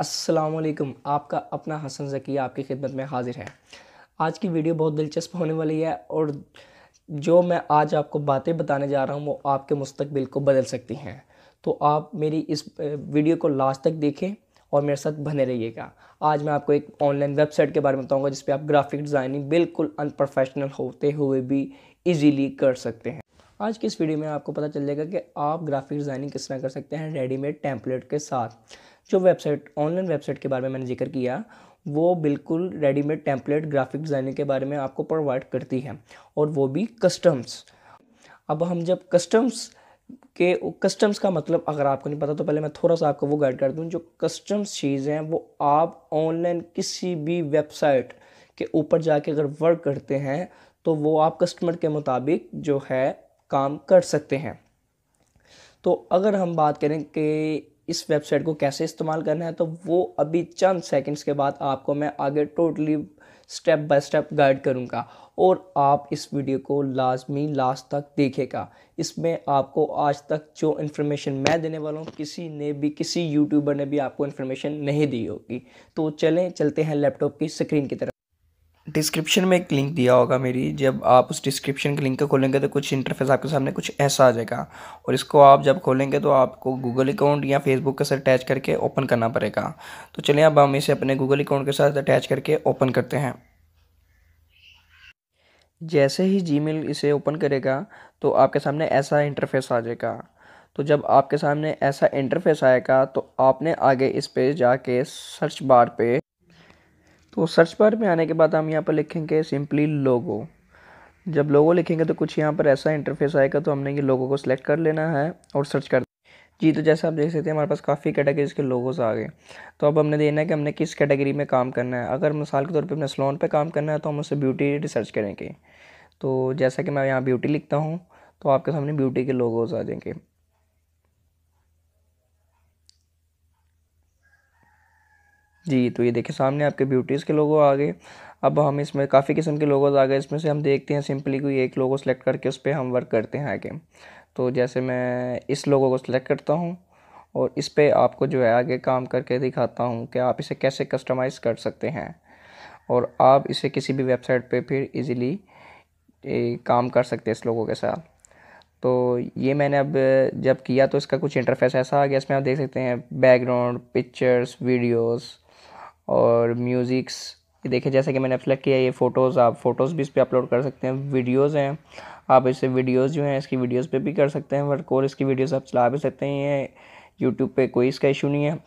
असलकम आपका अपना हसन जकी आपकी खिदमत में हाजिर है आज की वीडियो बहुत दिलचस्प होने वाली है और जो मैं आज आपको बातें बताने जा रहा हूँ वो आपके मुस्तबिल को बदल सकती हैं तो आप मेरी इस वीडियो को लास्ट तक देखें और मेरे साथ बने रहिएगा आज मैं आपको एक ऑनलाइन वेबसाइट के बारे में बताऊँगा जिस पर आप ग्राफिक डिज़ाइनिंग बिल्कुल अनप्रोफेशनल होते हुए भी ईजीली कर सकते हैं आज की इस वीडियो में आपको पता चल जाएगा कि आप ग्राफिक डिज़ाइनिंग किस तरह कर सकते हैं रेडीमेड टैंपलेट के साथ जो वेबसाइट ऑनलाइन वेबसाइट के बारे में मैंने जिक्र किया वो बिल्कुल रेडीमेड टेम्पलेट ग्राफिक डिज़ाइनिंग के बारे में आपको प्रोवाइड करती है और वो भी कस्टम्स अब हम जब कस्टम्स के कस्टम्स का मतलब अगर आपको नहीं पता तो पहले मैं थोड़ा सा आपको वो गाइड कर दूँ जो कस्टम्स चीज़ हैं वो आप ऑनलाइन किसी भी वेबसाइट के ऊपर जाके अगर वर्क करते हैं तो वो आप कस्टमर के मुताबिक जो है काम कर सकते हैं तो अगर हम बात करें कि इस वेबसाइट को कैसे इस्तेमाल करना है तो वो अभी चंद सेकंड्स के बाद आपको मैं आगे totally step by step guide करूँगा और आप इस वीडियो को लाजमी लास्ट तक देखेगा इसमें आपको आज तक जो इन्फॉर्मेशन मैं देने वाला हूँ किसी ने भी किसी यूट्यूबर ने भी आपको इन्फॉर्मेशन नहीं दी होगी तो चलें चलते हैं लैपटॉप की स्क्रीन की तरफ डिस्क्रिप्शन में एक लिंक दिया होगा मेरी जब आप उस डिस्क्रिप्शन के लिंक को खोलेंगे तो कुछ इंटरफेस आपके सामने कुछ ऐसा आ जाएगा और इसको आप जब खोलेंगे तो आपको गूगल अकाउंट या फेसबुक के साथ अटैच करके ओपन करना पड़ेगा तो चलिए अब हम इसे अपने गूगल अकाउंट के साथ अटैच करके ओपन करते हैं जैसे ही जी इसे ओपन करेगा तो आपके सामने ऐसा इंटरफेस आ जाएगा तो जब आपके सामने ऐसा इंटरफेस आएगा तो आपने आगे इस पर जाके सर्च बार पे तो सर्च बार में आने के बाद हम यहाँ पर लिखेंगे सिंपली लोगो जब लोगो लिखेंगे तो कुछ यहाँ पर ऐसा इंटरफेस आएगा तो हमने ये लोगो को सिलेक्ट कर लेना है और सर्च कर जी तो जैसा आप देख सकते हैं हमारे पास काफ़ी कैटेगरीज के लोगोस आ गए तो अब हमने देना है कि हमने किस कैटेगरी में काम करना है अगर मिसाल के तौर पे हमने स्लोन पे काम करना है तो हम उससे ब्यूटी रिसर्च करेंगे तो जैसा कि मैं यहाँ ब्यूटी लिखता हूँ तो आपके सामने ब्यूटी के लोगोस आ जाएंगे जी तो ये देखिए सामने आपके ब्यूटीज़ के लोगो आ गए अब हम इसमें काफ़ी किस्म के लोगोज आ गए इसमें से हम देखते हैं सिंपली कोई एक लोगो सेलेक्ट करके उस पर हम वर्क करते हैं आगे तो जैसे मैं इस लोगो को सिलेक्ट करता हूँ और इस पर आपको जो है आगे काम करके दिखाता हूँ कि आप इसे कैसे कस्टमाइज़ कर सकते हैं और आप इसे किसी भी वेबसाइट पे फिर इजीली काम कर सकते हैं इस लोगों के साथ तो ये मैंने अब जब किया तो इसका कुछ इंटरफेस ऐसा आ गया इसमें आप देख सकते हैं बैकग्राउंड पिक्चर्स वीडियोज़ और म्यूज़िक्स देखिए जैसा कि मैंने अब सेलेक्ट किया ये फ़ोटोज़ आप फ़ोटोज़ भी इस पर अपलोड कर सकते हैं वीडियोज़ हैं आप इससे वीडियोज़ जो हैं इसकी वीडियोज़ पे भी कर सकते हैं वर्क और इसकी वीडियोज़ आप चला भी सकते हैं ये यूट्यूब पे कोई इसका इशू नहीं है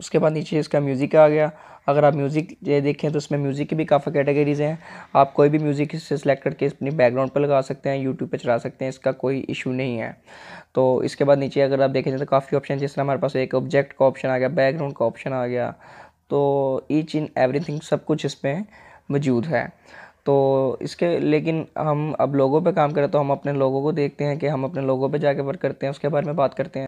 उसके बाद नीचे इसका म्यूज़िक आ गया अगर आप म्यूज़िक देखें तो इसमें म्यूज़िक की भी काफ़ी कैटेगरीज़ हैं आप कोई भी म्यूज़िक इससे सेलेक्ट करके अपनी बैकग्राउंड पर लगा सकते हैं यूट्यूब पर चला सकते हैं इसका कोई इशू नहीं है तो इसके बाद नीचे अगर आप देखें तो काफ़ी ऑप्शन जिस तरह हमारे पास एक ऑब्जेक्ट का ऑप्शन आ गया बैकग्राउंड का ऑप्शन आ गया तो ईच इन एवरी सब कुछ इसमें मौजूद है तो इसके लेकिन हम अब लोगों पे काम करें तो हम अपने लोगों को देखते हैं कि हम अपने लोगों पे जाके वर्क करते हैं उसके बारे में बात करते हैं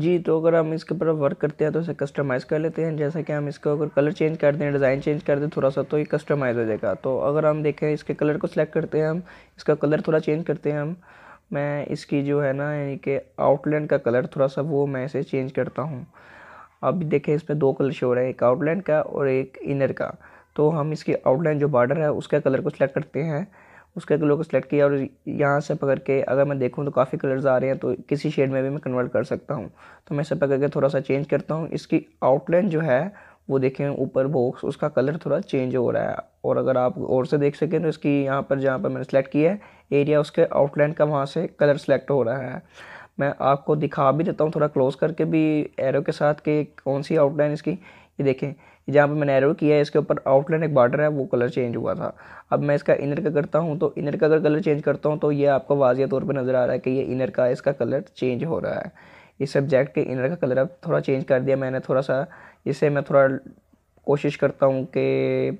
जी तो अगर हम इसके ऊपर वर्क करते हैं तो इसे कस्टमाइज़ कर लेते हैं जैसा कि हम इसको अगर कलर चेंज कर दें डिज़ाइन चेंज कर दें थोड़ा सा तो ये कस्टमाइज़ हो जाएगा तो अगर हम देखें इसके कलर को सिलेक्ट करते हैं हम इसका कलर थोड़ा चेंज करते हैं हम मैं इसकी जो है ना यानी कि आउटलाइन का कलर थोड़ा सा वो मैं इसे चेंज करता हूँ अब देखें इसमें दो कलर शो हो रहे हैं एक आउटलाइन का और एक इनर का तो हम इसकी आउटलाइन जो बॉर्डर है उसका कलर को सिलेक्ट करते हैं उसके कलर को सिलेक्ट किया और यहाँ से पकड़ के अगर मैं देखूँ तो काफ़ी कलर्स आ रहे हैं तो किसी शेड में भी मैं कन्वर्ट कर सकता हूँ तो मैं इसे पकड़ के थोड़ा सा चेंज करता हूँ इसकी आउटलाइन जो है वो देखें ऊपर बॉक्स उसका कलर थोड़ा चेंज हो रहा है और अगर आप और से देख सकें तो इसकी यहाँ पर जहाँ पर मैंने सेलेक्ट किया है एरिया उसके आउटलाइन का वहाँ से कलर सेलेक्ट हो रहा है मैं आपको दिखा भी देता हूँ थोड़ा क्लोज करके भी एरो के साथ के कौन सी आउटलाइन इसकी ये देखें जहाँ पे मैंने एरो किया है इसके ऊपर आउटलाइन एक बॉर्डर है वो कलर चेंज हुआ था अब मैं इसका इनर का करता हूँ तो इनर का अगर कलर चेंज करता हूँ तो ये आपको वाजिया तौर पर नज़र आ रहा है कि ये इनर का इसका कलर चेंज हो रहा है इस सब्जेक्ट के इनर का कलर अब थोड़ा चेंज कर दिया मैंने थोड़ा सा इसे मैं थोड़ा कोशिश करता हूँ कि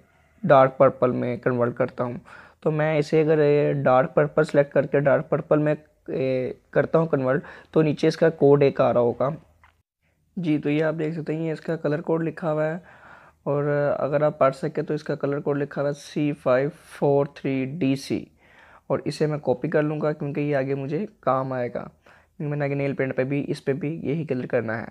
डार्क पर्पल में कन्वर्ट करता हूँ तो मैं इसे अगर डार्क पर्पल सेलेक्ट करके डार्क पर्पल में करता हूँ कन्वर्ट तो नीचे इसका कोड एक आ रहा होगा जी तो ये आप देख सकते हैं ये इसका कलर कोड लिखा हुआ है और अगर आप पढ़ सकें तो इसका कलर कोड लिखा हुआ है C five four three D C और इसे मैं कॉपी कर लूँगा क्योंकि ये आगे मुझे काम आएगा क्योंकि मैंने आगे नेल पेंट पे भी इस पर भी यही कलर करना है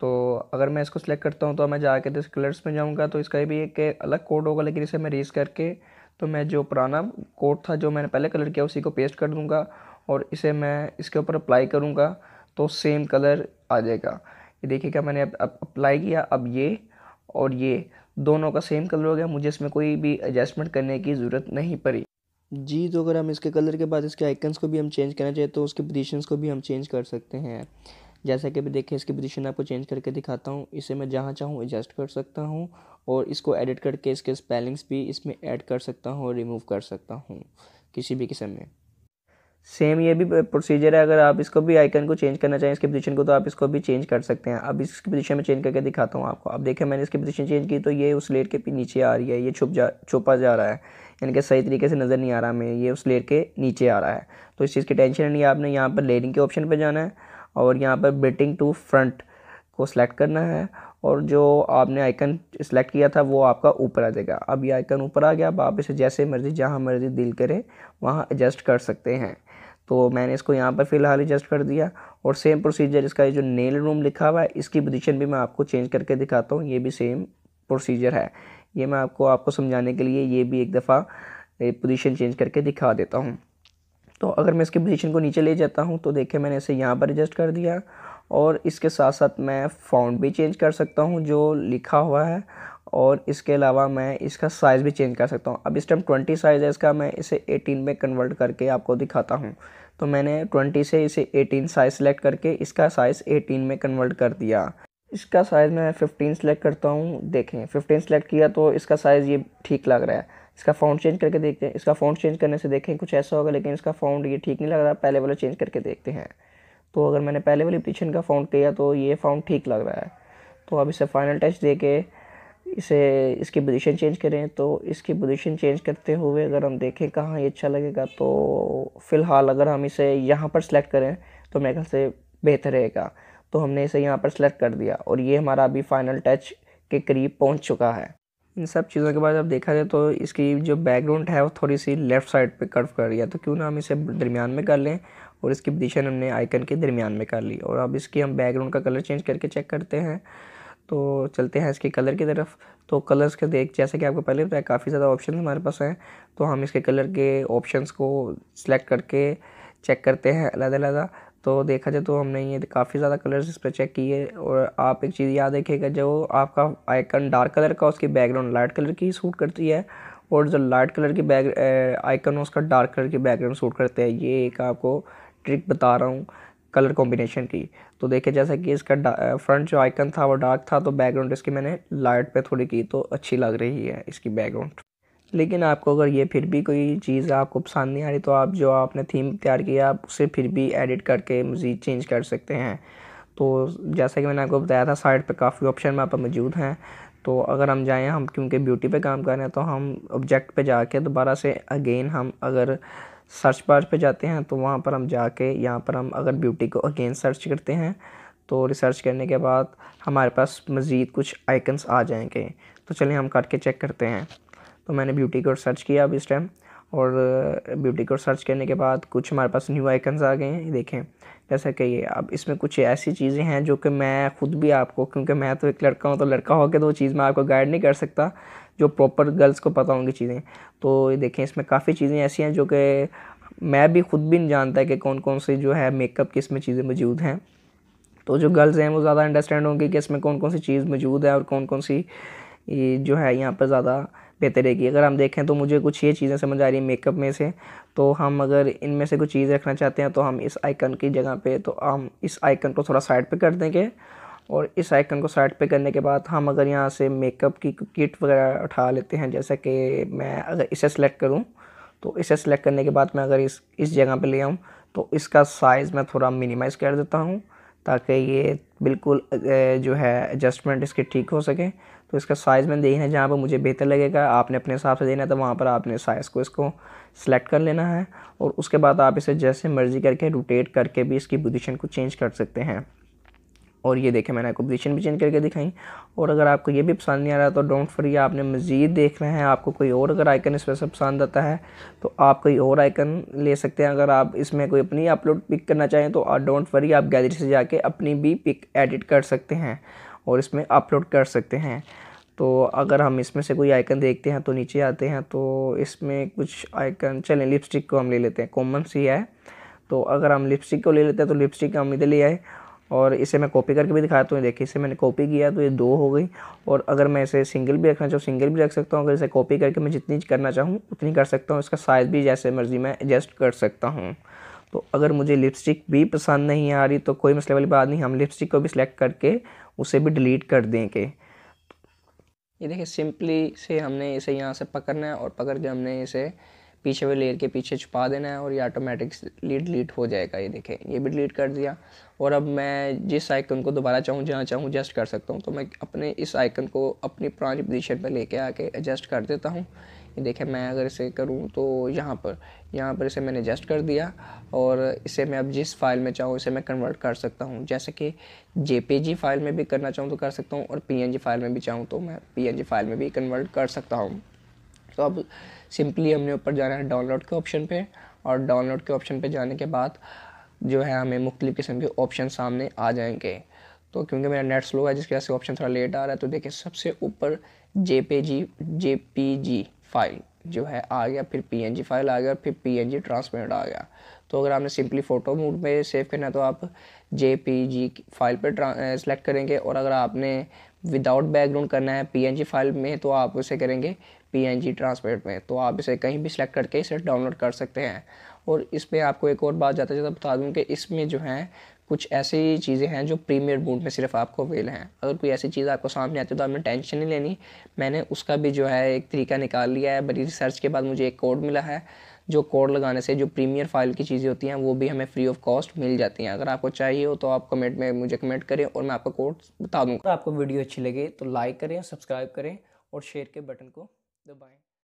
तो अगर मैं इसको सिलेक्ट करता हूँ तो मैं जाके तो कलर्स में जाऊँगा तो इसका भी एक अलग कोड होगा लेकिन इसे मैं रेस करके तो मैं जो पुराना कोड था जो मैंने पहले कलर किया उसी को पेस्ट कर दूँगा और इसे मैं इसके ऊपर अप्लाई करूँगा तो सेम कलर आ जाएगा ये देखिएगा मैंने अप्लाई किया अब ये और ये दोनों का सेम कलर हो गया मुझे इसमें कोई भी एडजस्टमेंट करने की ज़रूरत नहीं पड़ी जी तो अगर हम इसके कलर के बाद इसके आइकन्स को भी हम चेंज करना चाहिए तो उसके पोजिशन को भी हम चेंज कर सकते हैं जैसा कि देखें इसकी पोजीशन आपको चेंज करके दिखाता हूँ इसे मैं जहाँ चाहूँ एडजस्ट कर सकता हूँ और इसको एडिट करके इसके स्पेलिंग्स भी इसमें ऐड कर सकता हूँ और रिमूव कर सकता हूँ किसी भी किस्म में सेम ये भी प्रोसीजर है अगर आप इसको भी आइकन को चेंज करना चाहें इसके पोजीशन को तो आप इसको भी चेंज कर सकते हैं अब इसकी पोजीशन में चेंज करके दिखाता हूँ आपको अब देखें मैंने इसकी पोजीशन चेंज की तो ये उस लेट के नीचे आ रही है ये छुप जा छुपा जा रहा है यानी कि सही तरीके से नज़र नहीं आ रहा हमें ये उस लेट के नीचे आ रहा है तो इस चीज़ की टेंशन नहीं आपने यहाँ पर लेडिंग के ऑप्शन पर जाना है और यहाँ पर बेटिंग टू फ्रंट को सिलेक्ट करना है और जो आपने आइकन सेलेक्ट किया था वो आपका ऊपर आ जाएगा अब ये आइकन ऊपर आ गया अब आप इसे जैसे मर्ज़ी जहाँ मर्ज़ी दिल करें वहाँ एडजस्ट कर सकते हैं तो मैंने इसको यहाँ पर फ़िलहाल एडजस्ट कर दिया और सेम प्रोसीजर इसका जो नेल रूम लिखा हुआ है इसकी पोजिशन भी मैं आपको चेंज करके दिखाता हूँ ये भी सेम प्रोसीजर है ये मैं आपको आपको समझाने के लिए ये भी एक दफ़ा पोजीशन चेंज करके दिखा देता हूँ तो अगर मैं इसकी पोजीशन को नीचे ले जाता हूँ तो देखिए मैंने इसे यहाँ पर एडजस्ट कर दिया और इसके साथ साथ मैं फ़ॉन्ट भी चेंज कर सकता हूँ जो लिखा हुआ है और इसके अलावा मैं इसका साइज़ भी चेंज कर सकता हूँ अब इस टाइम ट्वेंटी साइज़ है इसका मैं इसे एटीन में कन्वर्ट करके आपको दिखाता हूँ तो मैंने ट्वेंटी से इसे एटीन साइज़ सेलेक्ट करके इसका साइज़ एटीन में कन्वर्ट कर दिया इसका साइज़ मैं फ़िफ्टीन सेलेक्ट करता हूँ देखें फ़िफ्टीन सेलेक्ट किया तो इसका साइज़ ये ठीक लग रहा है इसका फ़ॉन्ट चेंज करके देखते हैं इसका फ़ॉन्ट चेंज करने से देखें कुछ ऐसा होगा लेकिन इसका फ़ॉन्ट ये ठीक नहीं लग रहा पहले वाला चेंज करके देखते हैं तो अगर मैंने पहले वाली पोजीशन का फाउंड किया तो ये फाउंड ठीक लग रहा है तो अब इसे फाइनल टच दे के इसे इसकी पोजीशन चेंज करें तो इसकी पोजीशन चेंज करते हुए अगर हम देखें कहाँ ये अच्छा लगेगा तो फ़िलहाल अगर हम इसे यहाँ पर सिलेक्ट करें तो मेरे ख्याल से बेहतर रहेगा तो हमने इसे यहाँ पर सिलेक्ट कर दिया और ये हमारा अभी फ़ाइनल टच के करीब पहुँच चुका है इन सब चीज़ों के बाद अब देखा जाए तो इसकी जो बैकग्राउंड है वो थोड़ी सी लेफ़्ट साइड पे कर्व कर रही है तो क्यों ना हम इसे दरमियान में कर लें और इसकी पोजीशन हमने आइकन के दरमियान में कर ली और अब इसकी हम बैकग्राउंड का कलर चेंज करके चेक करते हैं तो चलते हैं इसके कलर की तरफ तो कलर्स के देख जैसे कि आपको पहले बताया काफ़ी ज़्यादा ऑप्शन हमारे पास हैं तो हम इसके कलर के ऑप्शंस को सिलेक्ट करके चेक करते हैं अलग अलग तो देखा जाए तो हमने ये काफ़ी ज़्यादा कलर्स इस पर चेक किए और आप एक चीज़ याद रखिएगा जो आपका आइकन डार्क कलर का उसकी बैकग्राउंड लाइट कलर की सूट करती है और जो लाइट कलर की बैक आइकन उसका डार्क कलर की बैकग्राउंड सूट करते हैं ये एक आपको ट्रिक बता रहा हूँ कलर कॉम्बिनेशन की तो देखिए जैसा कि इसका फ्रंट जो आइकन था वो डार्क था तो बैकग्राउंड इसकी मैंने लाइट पे थोड़ी की तो अच्छी लग रही है इसकी बैकग्राउंड लेकिन आपको अगर ये फिर भी कोई चीज़ आपको पसंद नहीं आ रही तो आप जो आपने थीम तैयार किया आप उसे फिर भी एडिट करके मज़ीद चेंज कर सकते हैं तो जैसा कि मैंने आपको बताया था साइड पर काफ़ी ऑप्शन वहाँ पर मौजूद हैं तो अगर हम जाएँ हम क्योंकि ब्यूटी पर काम कर रहे हैं तो हम ऑब्जेक्ट पर जाके दोबारा से अगेन हम अगर सर्च बार पे जाते हैं तो वहाँ पर हम जाके यहाँ पर हम अगर ब्यूटी को अगेन सर्च करते हैं तो रिसर्च करने के बाद हमारे पास मज़ीद कुछ आइकन्स आ जाएंगे तो चलिए हम काट के चेक करते हैं तो मैंने ब्यूटी को सर्च किया अब इस टाइम और ब्यूटी को सर्च करने के बाद कुछ हमारे पास न्यू आइकन्स आ गए हैं देखें जैसा कि ये अब इसमें कुछ ऐसी चीज़ें हैं जो कि मैं ख़ुद भी आपको क्योंकि मैं तो एक लड़का हूँ तो लड़का होकर तो वो चीज़ मैं आपको गाइड नहीं कर सकता जो प्रॉपर गर्ल्स को पता होंगी चीज़ें तो ये देखें इसमें काफ़ी चीज़ें ऐसी हैं जो कि मैं भी खुद भी नहीं जानता कि कौन कौन सी जो है मेकअप की इसमें चीज़ें मौजूद हैं तो जो गर्ल्स हैं वो ज़्यादा अंडरस्टैंड होंगी कि इसमें कौन कौन सी चीज़ मौजूद है और कौन कौन सी जो है यहाँ पर ज़्यादा बेहतर रहेगी अगर हम देखें तो मुझे कुछ ये चीज़ें समझ आ रही हैं मेकअप में से तो हम अगर इनमें से कुछ चीज़ रखना चाहते हैं तो हम इस आइकन की जगह पे तो हम इस आइकन को थोड़ा साइड पे कर देंगे और इस आइकन को साइड पे करने के बाद हम अगर यहाँ से मेकअप की किट वगैरह उठा लेते हैं जैसा कि मैं अगर इसे सेलेक्ट करूँ तो इसे सेलेक्ट करने के बाद मैं अगर इस इस जगह पे ले आऊँ तो इसका साइज़ मैं थोड़ा मिनिमाइज़ कर देता हूँ ताकि ये बिल्कुल जो है एडजस्टमेंट इसके ठीक हो सके तो इसका साइज़ मैं देखना जहाँ पर मुझे बेहतर लगेगा आपने अपने हिसाब से देना तो वहाँ पर आपने साइज़ को इसको सेलेक्ट कर लेना है और उसके बाद आप इसे जैसे मर्ज़ी करके रोटेट करके भी इसकी पोजीशन को चेंज कर सकते हैं और ये देखें मैंने आपको पोजीशन भी चेंज करके दिखाई और अगर आपको ये भी पसंद नहीं आ रहा तो डोंट फ्री आपने मज़ीद देखना है आपको कोई और अगर आइकन इस वैसे पसंद आता है तो आप कोई और आइकन ले सकते हैं अगर आप इसमें कोई अपनी अपलोड पिक करना चाहें तो डोंट फ्री आप गैलरी से जाके अपनी भी पिक एडिट कर सकते हैं और इसमें अपलोड कर सकते हैं तो अगर हम इसमें से कोई आइकन देखते हैं तो नीचे आते हैं तो इसमें कुछ आइकन चलें लिपस्टिक को हम ले लेते हैं कॉमन सी है तो अगर हम लिपस्टिक को ले लेते हैं तो लिपस्टिक हम इधर ले आए और इसे मैं कॉपी करके भी दिखाता हूँ तो देखिए इसे मैंने कॉपी किया तो ये दो हो गई और अगर मैं इसे सिंगल भी रखना चाहूँ सिंगल भी रख सकता हूँ अगर इसे कॉपी करके मैं जितनी करना चाहूँ उतनी कर सकता हूँ इसका साइज़ भी जैसे मर्ज़ी मैं एडजस्ट कर सकता हूँ तो अगर मुझे लिपस्टिक भी पसंद नहीं आ रही तो कोई मसले वाली बात नहीं हम लिपस्टिक को भी सिलेक्ट करके उसे भी डिलीट कर देंगे ये देखिए सिंपली से हमने इसे यहाँ से पकड़ना है और पकड़ के हमने इसे पीछे वाले लेयर के पीछे छुपा देना है और ये ऑटोमेटिकली डिलीट हो जाएगा ये देखें ये भी डिलीट कर दिया और अब मैं जिस आइकन को दोबारा चाहूँ जहाँ चाहूँ एडजस्ट कर सकता हूँ तो मैं अपने इस आइकन को अपनी पुरानी पोजिशन पर लेके आके एडजस्ट कर देता हूँ ये देखें मैं अगर इसे करूँ तो यहाँ पर यहाँ पर इसे मैंने एडजस्ट कर दिया और इसे मैं अब जिस फाइल में चाहूँ इसे मैं कन्वर्ट कर सकता हूँ जैसे कि जे फाइल में भी करना चाहूँ तो कर सकता हूँ और पी फाइल में भी चाहूँ तो मैं पी फाइल में भी कन्वर्ट कर सकता हूँ तो अब सिंपली हमने ऊपर जाना है डाउनलोड के ऑप्शन पे और डाउनलोड के ऑप्शन पे जाने के बाद जो है हमें मुख्तलिफ़ किस्म के ऑप्शन सामने आ जाएंगे तो क्योंकि मेरा नेट स्लो है जिसकी वजह से ऑप्शन थोड़ा लेट आ रहा है तो देखिए सबसे ऊपर जे पे जी जे पी जी फाइल जो है आ गया फिर पी एन जी फाइल आ गया फिर पी एन जी ट्रांसपेरेंट आ गया तो अगर आपने सिंपली फ़ोटो मोड में सेव करना है तो आप जे पी जी फाइल पर सेलेक्ट करेंगे और अगर आपने विदाउट बैकग्राउंड करना है पी फाइल में तो आप उसे करेंगे पी ट्रांसलेट में तो आप इसे कहीं भी सिलेक्ट करके इसे डाउनलोड कर सकते हैं और इसमें आपको एक और बात ज़्यादा ज़्यादा बता दूँ कि इसमें जो है कुछ ऐसी चीज़ें हैं जो प्रीमियर बूट में सिर्फ आपको अवेल हैं अगर कोई ऐसी चीज़ आपको सामने आती है तो आपने टेंशन नहीं लेनी मैंने उसका भी जो है एक तरीका निकाल लिया है बड़ी रिसर्च के बाद मुझे एक कोड मिला है जो कोड लगाने से जो प्रीमियर फाइल की चीज़ें होती हैं वो भी हमें फ्री ऑफ कॉस्ट मिल जाती हैं अगर आपको चाहिए हो तो आप कमेंट में मुझे कमेंट करें और मैं आपका कोड बता दूँगा अगर आपको वीडियो अच्छी लगे तो लाइक करें सब्सक्राइब करें और शेयर के बटन को दबाएँ